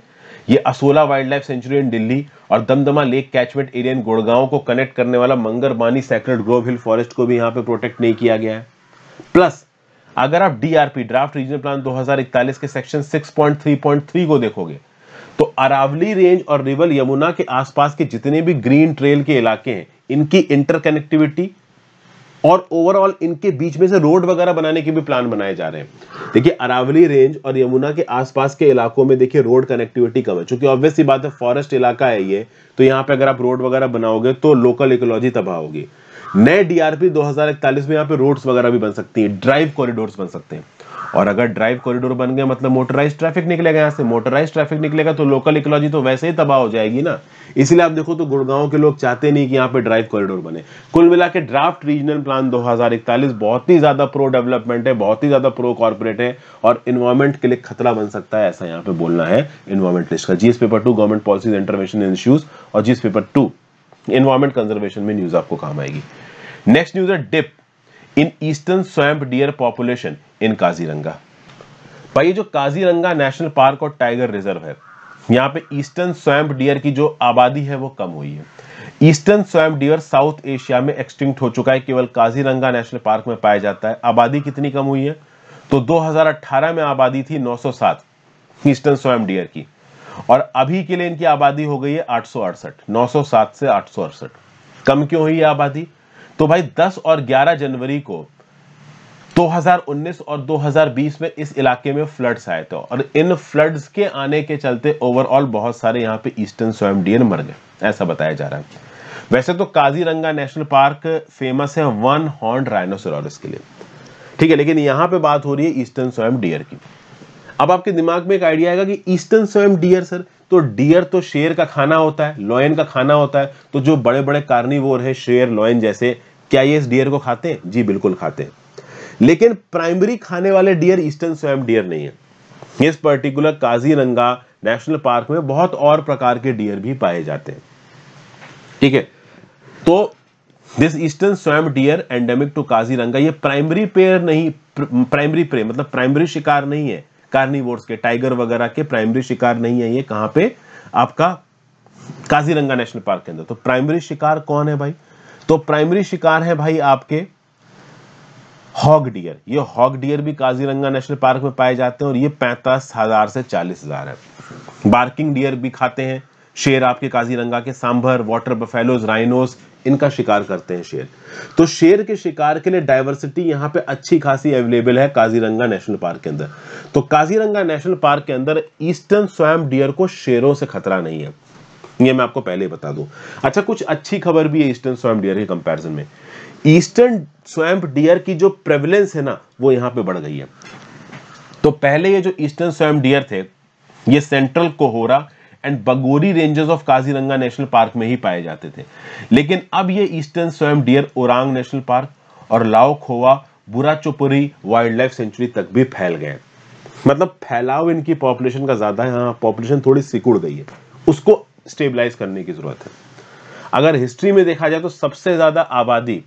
ये Asola wildlife sanctuary in Delhi और Damdama lake catchment area in Gurgaon को कनेक्ट करने वाला Mangarbani sacred grove hill forest को भी यहाँ पे प्रोटेक्ट नहीं किया गया है प्लस अगर आप डीआरपी ड्राफ्ट रीजनल प्लान दो के सेक्शन सिक्स को देखोगे तो अरावली रेंज और रिवर यमुना के आसपास के जितने भी ग्रीन ट्रेल के इलाके हैं इनकी इंटरकनेक्टिविटी और ओवरऑल इनके बीच में से रोड वगैरह बनाने के भी प्लान बनाए जा रहे हैं देखिए अरावली रेंज और यमुना के आसपास के इलाकों में देखिए रोड कनेक्टिविटी कम है चूंकि ऑब्वियसली बात है फॉरेस्ट इलाका है ये तो यहाँ पे अगर आप रोड वगैरह बनाओगे तो लोकल इकोलॉजी तबाह होगी नए डीआरपी दो में यहाँ पे रोड्स वगैरह भी बन सकती है ड्राइव कॉरिडोर बन सकते हैं और अगर ड्राइव कॉरिडोर बन गया मतलब मोटराइज ट्रैफिक निकलेगा यहाँ से मोटराइज ट्रैफिक निकलेगा तो लोकल इकोलॉजी तो वैसे ही तबाह हो जाएगी ना इसलिए आप देखो तो गुड़गांव के लोग चाहते नहीं कि यहाँ पे ड्राइव कॉरिडोर बने कुल मिला के ड्राफ्ट रीजनल प्लान दो बहुत ही ज्यादा प्रो डेवलपमेंट है बहुत ही ज्यादा प्रो कॉर्पोरेट है और इन्वायरमेंट के लिए खतरा बन सकता है ऐसा यहाँ पे बोलना है लिस्ट का GS paper two government policies intervention in issues और GS paper two environment conservation में न्यूज आपको काम आएगी नेक्स्ट न्यूज है dip in eastern swamp deer population in Kaziranga भाई ये जो काजीरंगा नेशनल पार्क और टाइगर रिजर्व है यहाँ पे ईस्टर्न स्वैम्प डियर की जो आबादी है वो कम हुई है eastern swamp deer south Asia में एक्सटिंक्ट हो चुका है केवल काजीरंगा नेशनल पार्क में पाया जाता है आबादी कितनी कम हुई है तो 2018 में आबादी थी 907 ईस्टर्न स्वयं डियर की और अभी के लिए इनकी आबादी हो गई है आठ 907 से आठ कम क्यों हुई आबादी तो भाई 10 और 11 जनवरी को 2019 और 2020 में इस इलाके में फ्लड्स आए थे और इन फ्लड्स के आने के चलते ओवरऑल बहुत सारे यहाँ पे ईस्टर्न स्वयं डियर मर गए ऐसा बताया जा रहा है वैसे तो काजीरंगा नेशनल पार्क फेमस है वन हॉर्न राइनोसोरस के लिए ठीक है लेकिन यहां पे बात हो रही है ईस्टर्न स्वयं डियर की अब आपके दिमाग में एक आइडिया आएगा कि ईस्टर्न स्वयं डियर सर तो डियर तो शेर का खाना होता है लॉयन का खाना होता है तो जो बड़े बड़े कार्निवोर है शेर लॉयन जैसे क्या ये इस डियर को खाते हैं जी बिल्कुल खाते हैं लेकिन प्राइमरी खाने वाले डियर ईस्टर्न स्वयं डियर नहीं है इस पर्टिकुलर काजीरंगा नेशनल पार्क में बहुत और प्रकार के डियर भी पाए जाते हैं ठीक है तो this eastern swamp deer endemic to Kaziranga ये प्राइमरी पेयर नहीं प्राइमरी प्रे मतलब प्राइमरी शिकार नहीं है कार्निवोर्स के टाइगर वगैरह के प्राइमरी शिकार नहीं है ये कहां पे आपका काजीरंगा नेशनल पार्क के अंदर तो प्राइमरी शिकार कौन है भाई तो प्राइमरी शिकार है भाई आपके हॉग डियर ये हॉग डियर भी काजीरंगा नेशनल पार्क में पाए जाते हैं और ये पैंतालीस हजार से चालीस हजार है बार्किंग डियर भी खाते हैं शेर आपके काजीरंगा के सांभर वाटर बफेलोज राइनोस इनका शिकार करते हैं शेर तो शेर के शिकार के लिए डायवर्सिटी यहाँ पे अच्छी खासी अवेलेबल है काजीरंगा नेशनल पार्क के अंदर तो काजीरंगा नेशनल पार्क के अंदर ईस्टर्न स्वयं डियर को शेरों से खतरा नहीं है ये मैं आपको पहले ही बता दूं अच्छा कुछ अच्छी खबर भी है ईस्टर्न स्वयं डियर के कंपेरिजन में ईस्टर्न स्वयं डियर की जो प्रेवलेंस है ना वो यहाँ पे बढ़ गई है तो पहले ये जो ईस्टर्न स्वयं डियर थे ये central Kohora and Bagori ranges of Kaziranga national park में ही पाए जाते थे लेकिन अब ये eastern swamp dear Orang national park और लाओ खोवा बुरा चुपुरी वाइल्ड लाइफ सेंचुरी तक भी फैल गए मतलब फैलाव इनकी पॉपुलेशन का ज़्यादा है हाँ, पॉपुलेशन थोड़ी सिकुड़ गई है उसको स्टेबलाइज करने की ज़रूरत है अगर हिस्ट्री में देखा जाए तो सबसे ज़्यादा आबादी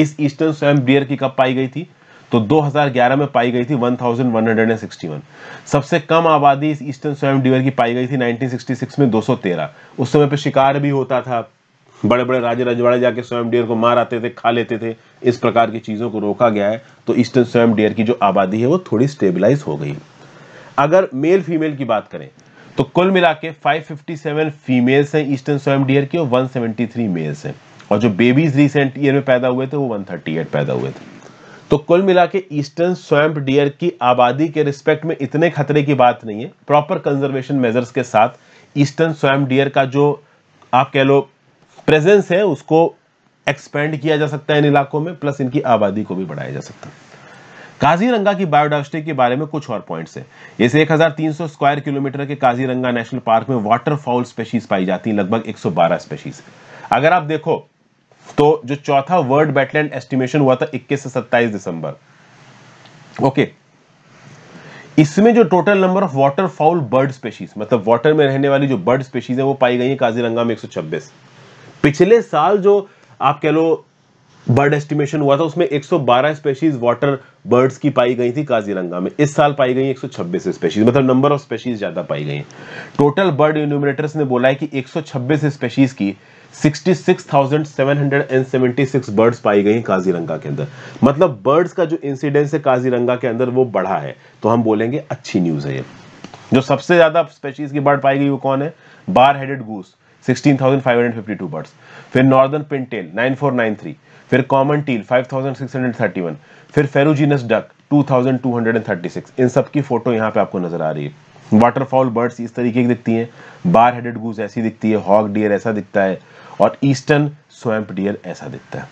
इस ईस्टर्न स्वयं डियर की कब पाई गई थी तो 2011 में पाई गई थी 1161 सबसे कम आबादी इस ईस्टर्न स्वयं डिवर की पाई गई थी 1966 में 213 उस समय पे शिकार भी होता था बड़े बड़े राजे रजवाड़े जाके स्वयं डियर को मार आते थे खा लेते थे इस प्रकार की चीज़ों को रोका गया है तो ईस्टर्न स्वयं डियर की जो आबादी है वो थोड़ी स्टेबिलाईज हो गई अगर मेल फीमेल की बात करें तो कुल मिला के फाइव फीमेल्स हैं ईस्टर्न स्वयं डियर की और 173 मेल्स हैं और जो बेबीज रिसेंट ईयर में पैदा हुए थे वो 138 पैदा हुए थे तो कुल मिला के ईस्टर्न स्वैम्प डियर की आबादी के रिस्पेक्ट में इतने खतरे की बात नहीं है प्रॉपर कंजर्वेशन मेजर्स के साथ ईस्टर्न स्वैम्प डियर का जो आप कह लो प्रेजेंस है उसको एक्सपेंड किया जा सकता है इन इलाकों में प्लस इनकी आबादी को भी बढ़ाया जा सकता है काजीरंगा की बायोडाइवर्सिटी के बारे में कुछ और पॉइंट्स हैं जैसे 1300 स्क्वायर किलोमीटर के काजीरंगा नेशनल पार्क में वाटर फॉल स्पेशीज पाई जाती हैं लगभग 112 स्पेशीज अगर आप देखो तो जो चौथा वर्ल्ड वेटलैंड एस्टिमेशन हुआ था 21 से 27 दिसंबर ओके इसमें जो total number of waterfowl bird species मतलब वाटर में रहने वाली जो बर्ड स्पेशीज है वो पाई गई है काजीरंगा में 126 पिछले साल जो आप कह लो बर्ड एस्टिमेशन हुआ था उसमें 112 स्पेशीज वाटर बर्ड्स की पाई गई थी काजीरंगा में इस साल पाई गई 126 स्पेशीज मतलब नंबर ऑफ स्पेशीज ज्यादा पाई गई हैं टोटल बर्ड इन्यूमिनेटर्स ने बोला है कि 126 स्पेशीज की 66,776 बर्ड्स पाई गई काजीरंगा के अंदर मतलब बर्ड्स का जो इंसिडेंस है काजीरंगा के अंदर वो बढ़ा है तो हम बोलेंगे अच्छी न्यूज़ है ये जो सबसे ज़्यादा स्पेशीज़ की बर्ड पाई गई वो कौन है बार हेडेड गूस 16,552 बर्ड्स फिर नॉर्दर्न पिंटेल 9493 फिर कॉमन टील 5,631 फिर फेरोजीनस डक 2,236 इन सब की फोटो यहाँ पे आपको नजर आ रही है वाटरफॉल बर्ड्स इस तरीके की दिखती हैं बार हेडेड गूज ऐसी दिखती है हॉक डियर ऐसा दिखता है और ईस्टर्न स्वैम्प डियर ऐसा दिखता है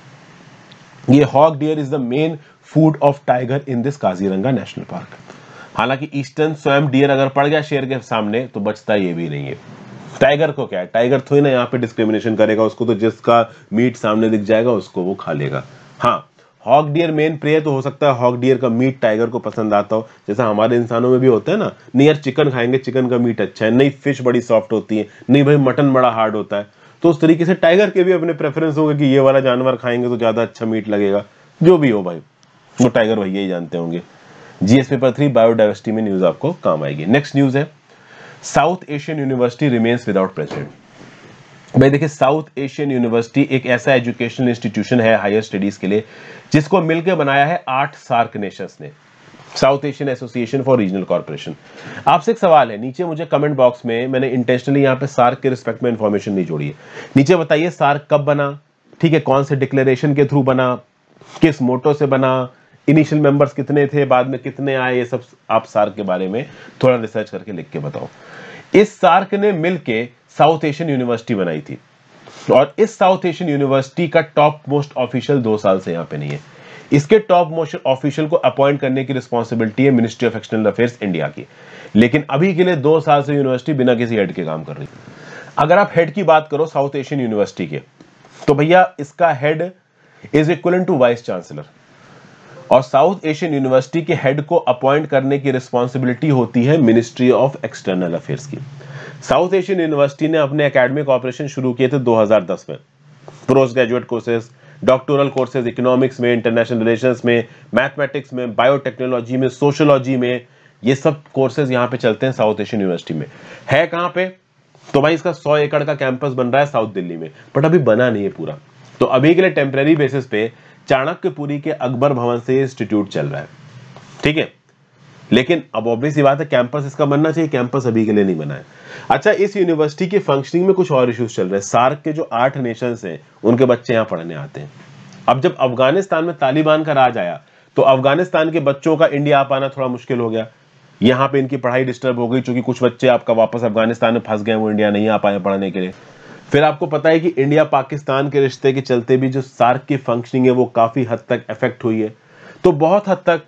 ये hog deer is the main food of tiger in this Kaziranga national park हालांकि ईस्टर्न स्वयं डियर अगर पड़ गया शेर के सामने तो बचता ये भी नहीं है टाइगर को क्या है टाइगर थोड़ी ना यहाँ पे डिस्क्रिमिनेशन करेगा उसको तो जिसका मीट सामने दिख जाएगा उसको वो खा लेगा हाँ हॉक डियर मेन प्रेयर तो हो सकता है हॉक डियर का मीट टाइगर को पसंद आता हो जैसा हमारे इंसानों में भी होता है ना नहीं यार चिकन खाएंगे चिकन का मीट अच्छा है नहीं फिश बड़ी सॉफ्ट होती है नहीं भाई मटन बड़ा हार्ड होता है तो उस तरीके से टाइगर के भी अपने प्रेफरेंस होंगे कि ये वाला जानवर खाएंगे तो ज़्यादा अच्छा मीट लगेगा जो भी हो भाई वो टाइगर भैया ही जानते होंगे जीएस पेपर थ्री बायोडाइवर्सिटी में न्यूज़ आपको काम आएगी नेक्स्ट न्यूज़ है south Asian university remains without president भाई देखिए साउथ एशियन यूनिवर्सिटी एक ऐसा एजुकेशनल इंस्टीट्यूशन है हायर स्टडीज के लिए जिसको मिलकर बनाया है आठ सार्क नेशंस ने south Asian association for regional corporation आपसे एक सवाल है नीचे मुझे कमेंट बॉक्स में मैंने इंटेंशनली यहाँ पे सार्क के रिस्पेक्ट में इन्फॉर्मेशन नहीं जोड़ी है नीचे बताइए सार्क कब बना ठीक है कौन से डिक्लेरेशन के थ्रू बना किस मोटो से बना इनिशियल मेंबर्स कितने थे बाद में कितने आए ये सब आप सार्क के बारे में थोड़ा रिसर्च करके लिख के बताओ इस सार्क ने मिल साउथ एशियन यूनिवर्सिटी बनाई थी और इस साउथ एशियन यूनिवर्सिटी का टॉप मोस्ट ऑफिशियल दो साल से यहाँ पे नहीं है इसके टॉप मोस्ट ऑफिशियल को अपॉइंट करने की रिस्पॉन्सिबिलिटी है ministry of external affairs India की लेकिन अभी के लिए दो साल से यूनिवर्सिटी बिना किसी हेड के काम कर रही अगर आप हेड की बात करो साउथ एशियन यूनिवर्सिटी के तो भैया इसका head is equal to vice chancellor और साउथ एशियन यूनिवर्सिटी के हेड को अपॉइंट करने की रिस्पॉन्सिबिलिटी होती है मिनिस्ट्री ऑफ एक्सटर्नल अफेयर्स की साउथ एशियन यूनिवर्सिटी ने अपने एकेडमिक ऑपरेशन शुरू किए थे 2010 में post graduate courses doctoral courses economics में इंटरनेशनल रिलेशंस में मैथमेटिक्स में बायोटेक्नोलॉजी में सोशोलॉजी में ये सब कोर्सेज यहाँ पे चलते हैं साउथ एशियन यूनिवर्सिटी में है कहाँ पे तो भाई इसका सौ एकड़ का कैंपस बन रहा है साउथ दिल्ली में बट अभी बना नहीं है पूरा तो अभी के लिए टेम्प्रेरी बेसिस पे चाणक्यपुरी के अकबर भवन से इंस्टीट्यूट चल रहा है ठीक है लेकिन अब ऑब्वियस बात है कैंपस इसका बनना चाहिए कैंपस अभी के लिए नहीं बना है अच्छा इस यूनिवर्सिटी की फंक्शनिंग में कुछ और इश्यूज चल रहे हैं सार्क के जो आठ नेशंस हैं उनके बच्चे यहाँ पढ़ने आते हैं अब जब अफगानिस्तान में तालिबान का राज आया तो अफगानिस्तान के बच्चों का इंडिया आ पाना थोड़ा मुश्किल हो गया यहाँ पे इनकी पढ़ाई डिस्टर्ब हो गई क्योंकि कुछ बच्चे आपका वापस अफगानिस्तान में फंस गए वो इंडिया नहीं आ पाए पढ़ने के लिए फिर आपको पता है कि इंडिया पाकिस्तान के रिश्ते के चलते भी जो सार्क की फंक्शनिंग है वो काफ़ी हद तक इफेक्ट हुई है तो बहुत हद तक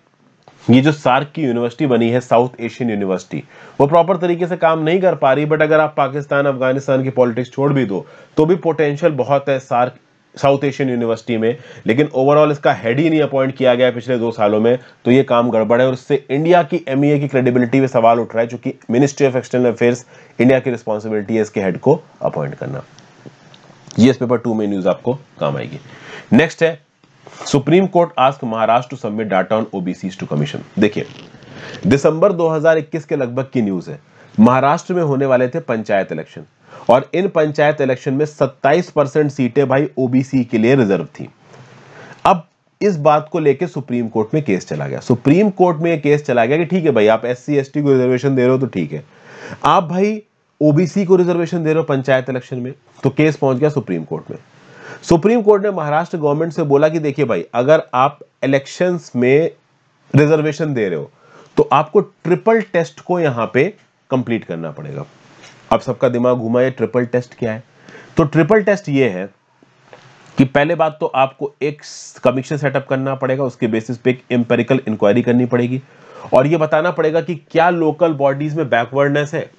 ये जो सार्क की यूनिवर्सिटी बनी है साउथ एशियन यूनिवर्सिटी वो प्रॉपर तरीके से काम नहीं कर पा रही बट अगर आप पाकिस्तान अफगानिस्तान की पॉलिटिक्स छोड़ भी दो तो भी पोटेंशियल बहुत है सार्क साउथ एशियन यूनिवर्सिटी में लेकिन ओवरऑल इसका हेड ही नहीं अपॉइंट किया गया है पिछले दो सालों में तो ये काम गड़बड़ है और इससे इंडिया की एम e की क्रेडिबिलिटी में सवाल उठ रहा है चूंकि ministry of external affairs India की रिस्पॉन्सिबिलिटी है इसके हेड को अपॉइंट करना ये पेपर टू में न्यूज आपको काम आएगी नेक्स्ट है supreme court ask Maharashtra to submit data on OBC to commission देखिए दिसंबर 2021 के लगभग की न्यूज है महाराष्ट्र में होने वाले थे पंचायत इलेक्शन और इन पंचायत इलेक्शन में 27 परसेंट सीटें भाई ओबीसी के लिए रिजर्व थी अब इस बात को लेकर सुप्रीम कोर्ट में केस चला गया सुप्रीम कोर्ट में केस चला गया कि ठीक है भाई आप एस सी को रिजर्वेशन दे रहे हो तो ठीक है आप भाई ओबीसी को रिजर्वेशन दे रहे हो पंचायत इलेक्शन में तो केस पहुंच गया सुप्रीम कोर्ट में सुप्रीम कोर्ट ने महाराष्ट्र गवर्नमेंट से बोला कि देखिए भाई अगर आप इलेक्शंस में रिजर्वेशन दे रहे हो तो आपको ट्रिपल टेस्ट को यहां पे कंप्लीट करना पड़ेगा आप सबका दिमाग घुमा ये ट्रिपल टेस्ट क्या है तो ट्रिपल टेस्ट ये है कि पहले बात तो आपको एक कमीशन सेटअप करना पड़ेगा उसके बेसिस पे एक एम्पेरिकल इंक्वायरी करनी पड़ेगी और ये बताना पड़ेगा कि क्या लोकल बॉडीज में बैकवर्डनेस है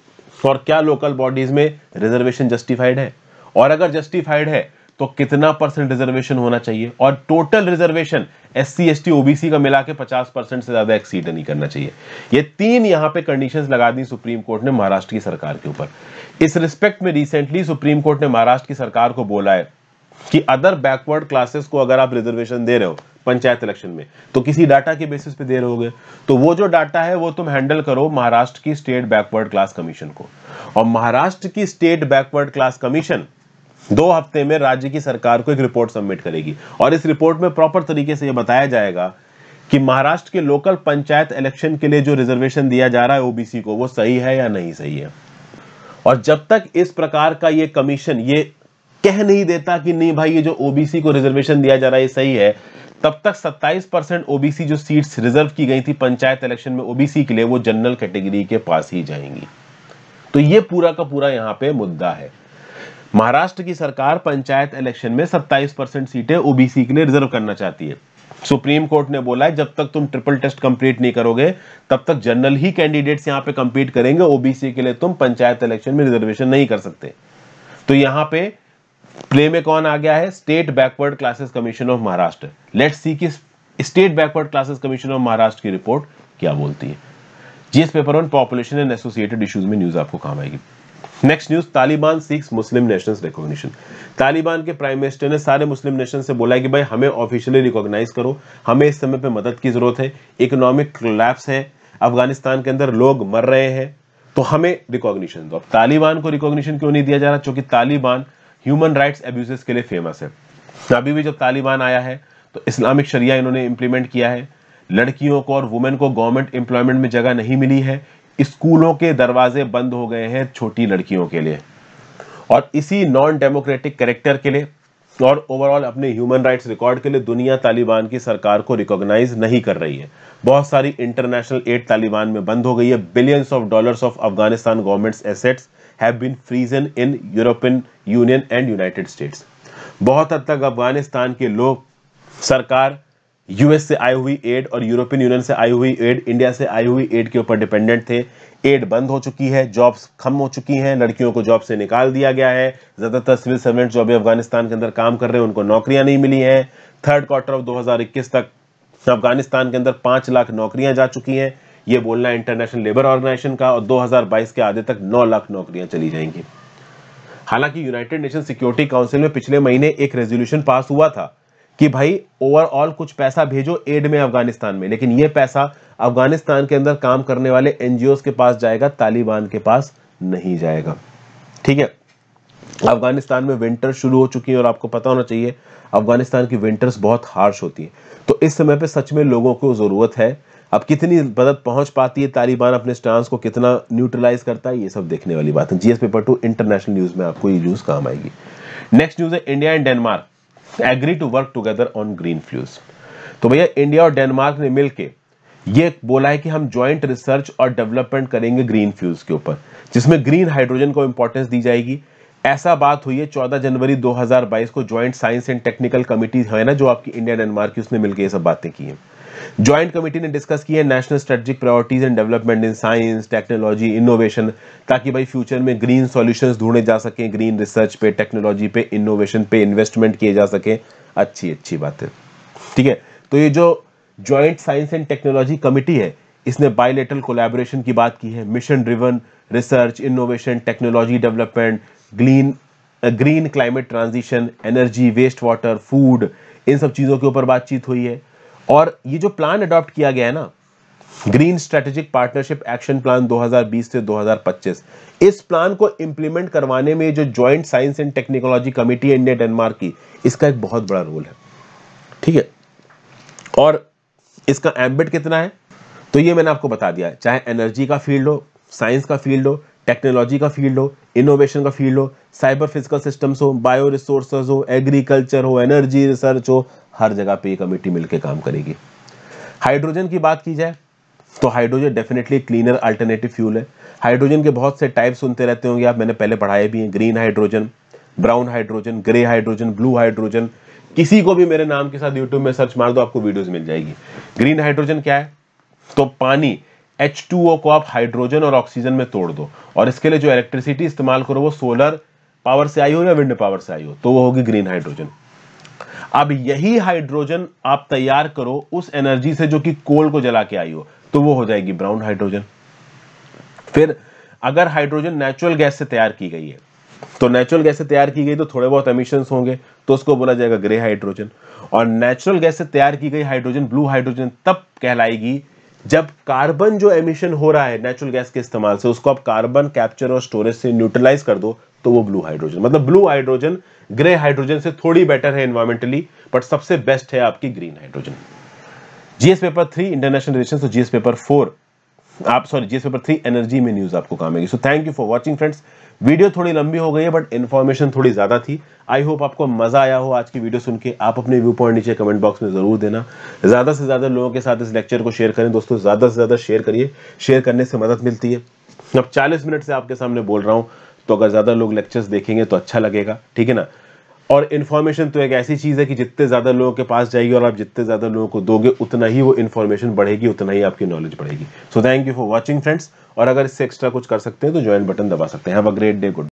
और क्या लोकल बॉडीज में रिजर्वेशन जस्टिफाइड है और अगर जस्टिफाइड है तो कितना परसेंट रिजर्वेशन होना चाहिए और total reservation S C S T OBC का मिला के पचास परसेंट से ज्यादा एक्सीड नहीं करना चाहिए ये तीन यहां पे कंडीशंस लगा दी सुप्रीम कोर्ट ने महाराष्ट्र की सरकार के ऊपर इस रिस्पेक्ट में रिसेंटली सुप्रीम कोर्ट ने महाराष्ट्र की सरकार को बोला है कि अदर बैकवर्ड क्लासेस को अगर आप रिजर्वेशन दे रहे हो पंचायत इलेक्शन में तो किसी डाटा के बेसिस पे दे रहे होगे तो वो जो डाटा है वो तुम हैंडल करो महाराष्ट्र की स्टेट बैकवर्ड क्लास कमीशन को और महाराष्ट्र की स्टेट बैकवर्ड क्लास कमीशन दो हफ्ते में राज्य की सरकार को एक रिपोर्ट सबमिट करेगी और इस रिपोर्ट में प्रॉपर तरीके से यह बताया जाएगा कि महाराष्ट्र के लोकल पंचायत इलेक्शन के लिए जो रिजर्वेशन दिया जा रहा है ओबीसी को वो सही है या नहीं सही है और जब तक इस प्रकार का ये कमीशन ये कह नहीं देता कि नहीं भाई ये जो ओबीसी को रिजर्वेशन दिया जा रहा है ये सही है तब तक 27 परसेंट ओबीसी जो सीट्स रिजर्व की गई थी पंचायत इलेक्शन में ओबीसी के लिए वो जनरल कैटेगरी के पास ही जाएंगी तो ये पूरा का पूरा यहाँ पे मुद्दा है महाराष्ट्र की सरकार पंचायत इलेक्शन में 27 परसेंट सीटें ओबीसी के लिए रिजर्व करना चाहती है सुप्रीम कोर्ट ने बोला है जब तक तुम ट्रिपल टेस्ट कंप्लीट नहीं करोगे तब तक जनरल ही कैंडिडेट्स यहां पे कंपीट करेंगे ओबीसी के लिए तुम पंचायत इलेक्शन में रिजर्वेशन नहीं कर सकते तो यहां पे प्ले में कौन आ गया है state backward classes commission of Maharashtra let see की state backward classes commission of Maharashtra की रिपोर्ट क्या बोलती है GS paper on population and associated issues में न्यूज आपको काम आएगी next news Taliban six Muslim nations recognition Taliban के प्राइम मिनिस्टर ने सारे मुस्लिम नेशन से बोला है कि भाई हमें ऑफिशियली रिकॉग्नाइज करो हमें इस समय पे मदद की जरूरत है इकोनॉमिक क्लैप्स है अफगानिस्तान के अंदर लोग मर रहे हैं तो हमें रिकॉग्निशन दो अब तालिबान को रिकॉग्निशन क्यों नहीं दिया जा रहा क्योंकि तालिबान ह्यूमन राइट्स एब्यूजेस के लिए फेमस है अभी भी जब तालिबान आया है तो इस्लामिक शरिया इन्होंने इम्प्लीमेंट किया है लड़कियों को और वुमेन को गवर्नमेंट एम्प्लॉयमेंट में जगह नहीं मिली है स्कूलों के दरवाजे बंद हो गए हैं छोटी लड़कियों के लिए और इसी नॉन डेमोक्रेटिक करेक्टर के लिए और ओवरऑल अपने ह्यूमन राइट्स रिकॉर्ड के लिए दुनिया तालिबान की सरकार को रिकॉग्नाइज नहीं कर रही है बहुत सारी इंटरनेशनल एड तालिबान में बंद हो गई है billions of dollars of Afghanistan governments assets have been frozen in European union and United States बहुत हद तक अफगानिस्तान के लोग सरकार यूएस से आई हुई एड और यूरोपियन यूनियन से आई हुई एड इंडिया से आई हुई एड के ऊपर डिपेंडेंट थे एड बंद हो चुकी है जॉब्स कम हो चुकी हैं लड़कियों को जॉब से निकाल दिया गया है ज़्यादातर सिविल सर्वेंट जो अभी अफगानिस्तान के अंदर काम कर रहे हैं उनको नौकरियां नहीं मिली हैं थर्ड क्वार्टर ऑफ 2021 तक अफगानिस्तान के अंदर पांच लाख नौकरियां जा चुकी हैं ये बोलना इंटरनेशनल लेबर ऑर्गेनाइजेशन का और दो के आधे तक नौ लाख नौकरियां चली जाएंगी हालांकि यूनाइटेड नेशन सिक्योरिटी काउंसिल में पिछले महीने एक रेजोल्यूशन पास हुआ था कि भाई ओवरऑल कुछ पैसा भेजो एड में अफगानिस्तान में लेकिन ये पैसा अफगानिस्तान के अंदर काम करने वाले एनजीओ के पास जाएगा तालिबान के पास नहीं जाएगा ठीक है अफगानिस्तान में विंटर शुरू हो चुकी है और आपको पता होना चाहिए अफगानिस्तान की विंटर्स बहुत हार्श होती है तो इस समय पे सच में लोगों को ज़रूरत है अब कितनी मदद पहुंच पाती है तालिबान अपने स्टांस को कितना न्यूट्रलाइज करता है ये सब देखने वाली बात है GS paper two international news में आपको ये न्यूज़ काम आएगी नेक्स्ट न्यूज़ है India and Denmark agree to work together on green fuels तो भैया इंडिया और डेनमार्क ने मिलकर ये बोला है कि हम ज्वाइंट रिसर्च और डेवलपमेंट करेंगे ग्रीन फ्यूज के ऊपर जिसमें ग्रीन हाइड्रोजन को इंपॉर्टेंस दी जाएगी ऐसा बात हुई है 14 जनवरी 2022 को joint science and technical committee है ना जो आपकी इंडिया डेनमार्क की उसने मिलकर ये सब बातें की हैं ज्वाइंट कमेटी ने डिस्कस किया है national strategic priorities and development in science technology innovation ताकि भाई फ्यूचर में ग्रीन सॉल्यूशंस ढूंढे जा सके ग्रीन रिसर्च पे टेक्नोलॉजी पे इनोवेशन पे इन्वेस्टमेंट किए जा सकें अच्छी अच्छी बात है ठीक है तो ये जो joint science and technology committee है इसने बायोलेटल कोलेबोरेशन की बात की है mission driven research innovation technology development green green climate transition energy waste water food इन सब चीज़ों के ऊपर बातचीत हुई है और ये जो प्लान अडॉप्ट किया गया है ना green strategic partnership action plan 2020 से 2025 इस प्लान को इंप्लीमेंट करवाने में जो joint science and technology committee India Denmark की इसका एक बहुत बड़ा रोल है ठीक है और इसका एम्बिट कितना है तो ये मैंने आपको बता दिया चाहे एनर्जी का फील्ड हो साइंस का फील्ड हो टेक्नोलॉजी का फील्ड हो इनोवेशन का फील्ड हो साइबर फिजिकल सिस्टम्स हो बायो रिसोर्स हो एग्रीकल्चर हो एनर्जी रिसर्च हो हर जगह पे कमेटी मिलकर काम करेगी हाइड्रोजन की बात की जाए तो hydrogen definitely cleaner alternative fuel है हाइड्रोजन के बहुत से टाइप सुनते रहते होंगे आप मैंने पहले पढ़ाए भी हैं green hydrogen brown hydrogen grey hydrogen blue hydrogen किसी को भी मेरे नाम के साथ यूट्यूब में सर्च मार दो आपको वीडियोस मिल जाएगी ग्रीन हाइड्रोजन क्या है तो पानी एच को आप हाइड्रोजन और ऑक्सीजन में तोड़ दो और इसके लिए जो इलेक्ट्रिसिटी इस्तेमाल करो वो सोलर पावर से आई हो या विंड पावर से आई हो तो वो होगी ग्रीन हाइड्रोजन अब यही हाइड्रोजन आप तैयार करो उस एनर्जी से जो कि कोल को जला के आई हो तो वो हो जाएगी ब्राउन हाइड्रोजन फिर अगर हाइड्रोजन नेचुरल गैस से तैयार की गई है तो नेचुरल गैस से तैयार की गई तो थोड़े बहुत एमिशन होंगे तो उसको बोला जाएगा ग्रे हाइड्रोजन और नेचुरल गैस से तैयार की गई हाइड्रोजन ब्लू हाइड्रोजन तब कहलाएगी जब कार्बन जो एमिशन हो रहा है नेचुरल गैस के इस्तेमाल से उसको आप कार्बन कैप्चर और स्टोरेज से न्यूट्रलाइज कर दो तो वो ब्लू हाइड्रोजन मतलब ब्लू हाइड्रोजन ग्रे हाइड्रोजन से थोड़ी बेटर है इन्वायरमेंटली बट सबसे बेस्ट है आपकी green hydrogen GS paper three international relation और जीएस पेपर फोर आप sorry GS paper three energy में न्यूज आपको काम आएगी so thank you for watching friends video थोड़ी लंबी हो गई है बट इन्फॉर्मेशन थोड़ी ज़्यादा थी आई होप आपको मज़ा आया हो आज की वीडियो सुन के आप अपने व्यू पॉइंट नीचे कमेंट बॉक्स में ज़रूर देना ज़्यादा से ज़्यादा लोगों के साथ इस लेक्चर को शेयर करें दोस्तों ज़्यादा से ज़्यादा शेयर करिए शेयर करने से मदद मिलती है अब 40 मिनट से आपके सामने बोल रहा हूँ तो अगर ज़्यादा लोग लेक्चर्स देखेंगे तो अच्छा लगेगा ठीक है ना और इन्फॉर्मेशन तो एक ऐसी चीज़ है कि जितने ज़्यादा लोगों के पास जाएगी और आप जितने ज़्यादा लोगों को दोगे उतना ही वो इन्फॉर्मेशन बढ़ेगी उतना ही आपकी नॉलेज बढ़ेगी so thank you for watching friends और अगर इससे एक्स्ट्रा कुछ कर सकते हैं तो ज्वाइन बटन दबा सकते हैं have a great day good